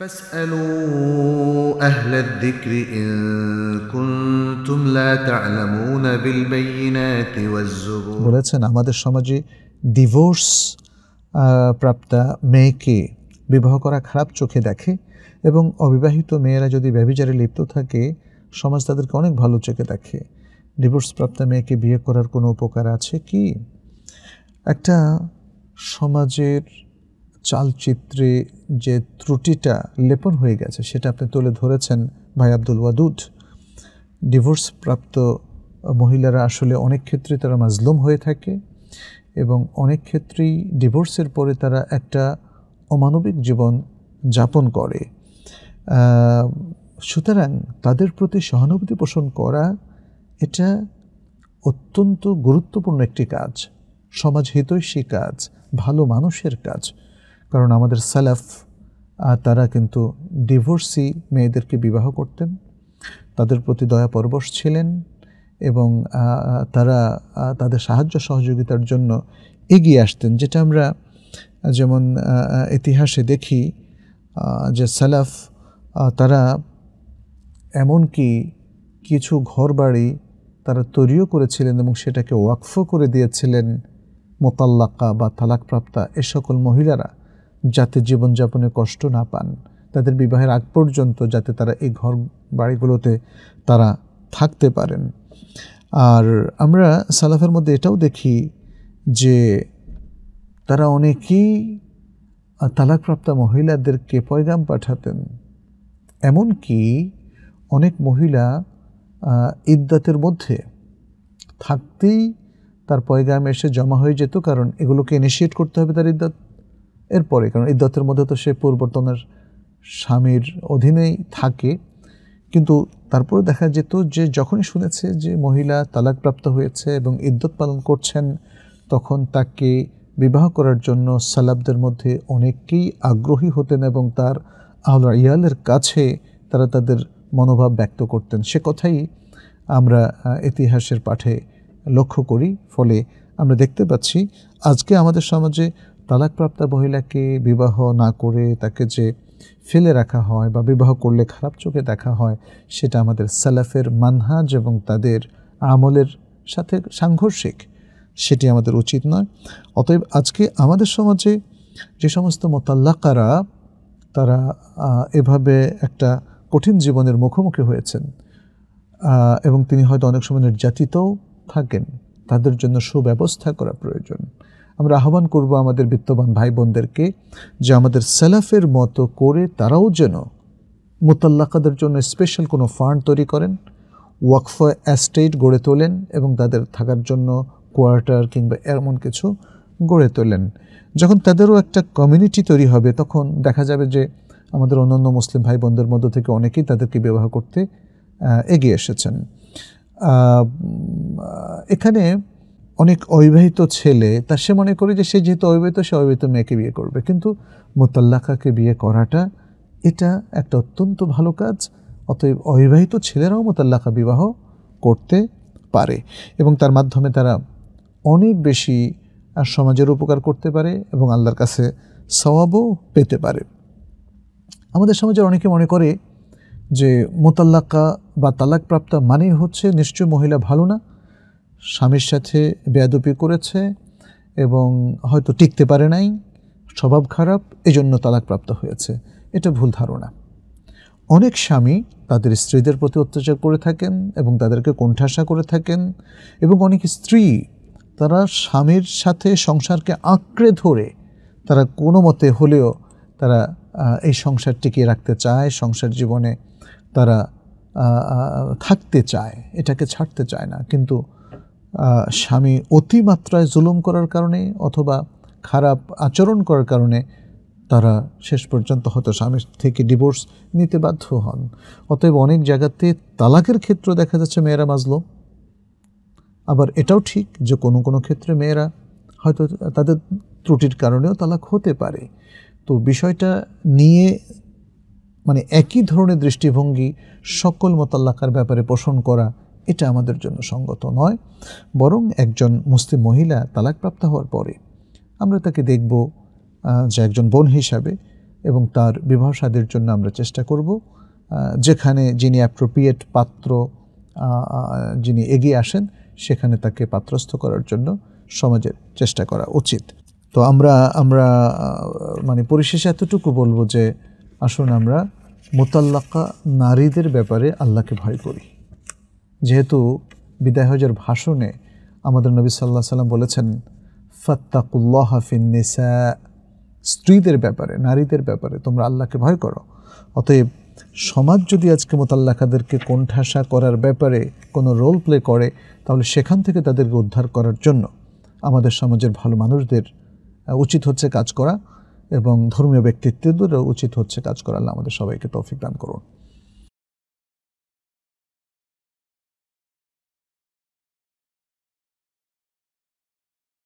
فاسألوا أهل الذكر إن كنتم لا تعلمون بالبينات والزبور বলেছেন আমাদের সমাজে ডিভোর্স প্রাপ্তা মেয়েকে বিবাহ করা খারাপ চোখে দেখে এবং অবিবাহিত মেয়েরা যদি ব্যবিচারে লিপ্ত থাকে সমাজ তাদেরকে অনেক ভালো চোখে দেখে ডিভোর্স প্রাপ্তা মেয়েকে বিয়ে করার কোনো উপকার আছে কি একটা সমাজের চালচিত্রে যে ত্রুটিটা লেপন হয়ে গেছে সেটা আপনি তুলে ধরেছেন ভাই আব্দুল ওয়াদুদ ডিভোর্স প্রাপ্ত মহিলারা আসলে অনেক ক্ষেত্রে তারা মাজলুম হয়ে থাকে এবং অনেক ক্ষেত্রেই ডিভোর্সের পরে তারা একটা অমানবিক জীবন যাপন করে সুতরাং তাদের প্রতি সহানুভূতি পোষণ করা এটা অত্যন্ত গুরুত্বপূর্ণ একটি কাজ সমাজ হিতৈষী কাজ ভালো মানুষের কাজ কারণ আমাদের সালাফ তারা কিন্তু ডিভোর্সি মেয়েদেরকে বিবাহ করতেন তাদের প্রতি দয়া পরবশ ছিলেন এবং তারা তাদের সাহায্য সহযোগিতার জন্য এগিয়ে আসতেন যেটা আমরা যেমন ইতিহাসে দেখি যে সালাফ তারা এমনকি কিছু ঘর বাড়ি তারা তৈরিও করেছিলেন এবং সেটাকে ওয়াকফ করে দিয়েছিলেন মোতাল্লাকা বা তালাকপ্রাপ্তা এ সকল মহিলারা যাতে জীবনযাপনে কষ্ট না পান তাদের বিবাহের আগ পর্যন্ত যাতে তারা এই ঘর বাড়িগুলোতে তারা থাকতে পারেন আর আমরা সালাফের মধ্যে এটাও দেখি যে তারা অনেকেই তালাকপ্রাপ্ত মহিলাদেরকে পয়গাম পাঠাতেন এমনকি অনেক মহিলা ইদ্যাতের মধ্যে থাকতেই তার পয়গাম এসে জমা হয়ে যেত কারণ এগুলোকে ইনিশিয়েট করতে হবে তার ইদ্যাত এরপরে কারণ ইদ্যতের মধ্যে তো সে পরিবর্তনের স্বামীর অধীনেই থাকে কিন্তু তারপরে দেখা যেত যে যখনই শুনেছে যে মহিলা তালাকপ্রাপ্ত হয়েছে এবং ইদ্যত পালন করছেন তখন তাকে বিবাহ করার জন্য সালাবদের মধ্যে অনেকেই আগ্রহী হতেন এবং তার আহলা ইয়ালের কাছে তারা তাদের মনোভাব ব্যক্ত করতেন সে কথাই আমরা ইতিহাসের পাঠে লক্ষ্য করি ফলে আমরা দেখতে পাচ্ছি আজকে আমাদের সমাজে তালাকপ্রাপ্ত মহিলাকে বিবাহ না করে তাকে যে ফেলে রাখা হয় বা বিবাহ করলে খারাপ চোখে দেখা হয় সেটা আমাদের সালাফের মানহাজ এবং তাদের আমলের সাথে সাংঘর্ষিক সেটি আমাদের উচিত নয় অতএব আজকে আমাদের সমাজে যে সমস্ত মোতাল্লাকারা তারা এভাবে একটা কঠিন জীবনের মুখোমুখি হয়েছেন এবং তিনি হয়তো অনেক সময় নির্যাতিতও থাকেন তাদের জন্য সুব্যবস্থা করা প্রয়োজন আমরা আহ্বান করব আমাদের বিত্তবান ভাই বোনদেরকে যে আমাদের সেলাফের মতো করে তারাও যেন মোতাল্লাকাদের জন্য স্পেশাল কোনো ফান্ড তৈরি করেন ওয়াকফ অ্যাস্টেট গড়ে তোলেন এবং তাদের থাকার জন্য কোয়ার্টার কিংবা এমন কিছু গড়ে তোলেন যখন তাদেরও একটা কমিউনিটি তৈরি হবে তখন দেখা যাবে যে আমাদের অন্যান্য মুসলিম ভাই বোনদের মধ্য থেকে অনেকেই তাদেরকে বিবাহ করতে এগিয়ে এসেছেন এখানে অনেক অবিবাহিত ছেলে তা সে মনে করে যে সে যেহেতু অবিবাহিত সে অবিবাহিত মেয়েকে বিয়ে করবে কিন্তু মোতাল্লাকাকে বিয়ে করাটা এটা একটা অত্যন্ত ভালো কাজ অতএব অবিবাহিত ছেলেরাও মোতাল্লাকা বিবাহ করতে পারে এবং তার মাধ্যমে তারা অনেক বেশি সমাজের উপকার করতে পারে এবং আল্লাহর কাছে সওয়াবও পেতে পারে আমাদের সমাজের অনেকে মনে করে যে মোতাল্লাকা বা তালাকপ্রাপ্তা মানেই হচ্ছে নিশ্চয় মহিলা ভালো না স্বামীর সাথে বেয়াদপি করেছে এবং হয়তো টিকতে পারে নাই স্বভাব খারাপ এজন্য তালাকপ্রাপ্ত হয়েছে এটা ভুল ধারণা অনেক স্বামী তাদের স্ত্রীদের প্রতি অত্যাচার করে থাকেন এবং তাদেরকে কোণঠাসা করে থাকেন এবং অনেক স্ত্রী তারা স্বামীর সাথে সংসারকে আঁকড়ে ধরে তারা কোনো মতে হলেও তারা এই সংসার টিকিয়ে রাখতে চায় সংসার জীবনে তারা থাকতে চায় এটাকে ছাড়তে চায় না কিন্তু স্বামী অতিমাত্রায় জুলুম করার কারণে অথবা খারাপ আচরণ করার কারণে তারা শেষ পর্যন্ত হয়তো স্বামীর থেকে ডিভোর্স নিতে বাধ্য হন অতএব অনেক জায়গাতে তালাকের ক্ষেত্র দেখা যাচ্ছে মেয়েরা মাজল আবার এটাও ঠিক যে কোনো কোনো ক্ষেত্রে মেয়েরা হয়তো তাদের ত্রুটির কারণেও তালাক হতে পারে তো বিষয়টা নিয়ে মানে একই ধরনের দৃষ্টিভঙ্গি সকল মোতাল্লাকার ব্যাপারে পোষণ করা এটা আমাদের জন্য সঙ্গত নয় বরং একজন মুসলিম মহিলা তালাকপ্রাপ্ত হওয়ার পরে আমরা তাকে দেখব যে একজন বোন হিসাবে এবং তার বিবাহ সাদের জন্য আমরা চেষ্টা করব যেখানে যিনি অ্যাপ্রোপ্রিয়েট পাত্র যিনি এগিয়ে আসেন সেখানে তাকে পাত্রস্থ করার জন্য সমাজের চেষ্টা করা উচিত তো আমরা আমরা মানে পরিশেষে এতটুকু বলবো যে আসুন আমরা মোতাল্লাকা নারীদের ব্যাপারে আল্লাহকে ভয় করি যেহেতু বিদায় হজের ভাষণে আমাদের নবী সাল্লাহ সাল্লাম বলেছেন ফত্তাকুল্লাহ হাফিন্নিসা স্ত্রীদের ব্যাপারে নারীদের ব্যাপারে তোমরা আল্লাহকে ভয় করো অতএব সমাজ যদি আজকে মোতাল্লাকাদেরকে কোণঠাসা করার ব্যাপারে কোনো রোল প্লে করে তাহলে সেখান থেকে তাদেরকে উদ্ধার করার জন্য আমাদের সমাজের ভালো মানুষদের উচিত হচ্ছে কাজ করা এবং ধর্মীয় ব্যক্তিত্বদেরও উচিত হচ্ছে কাজ করা আমাদের সবাইকে তৌফিক দান করুন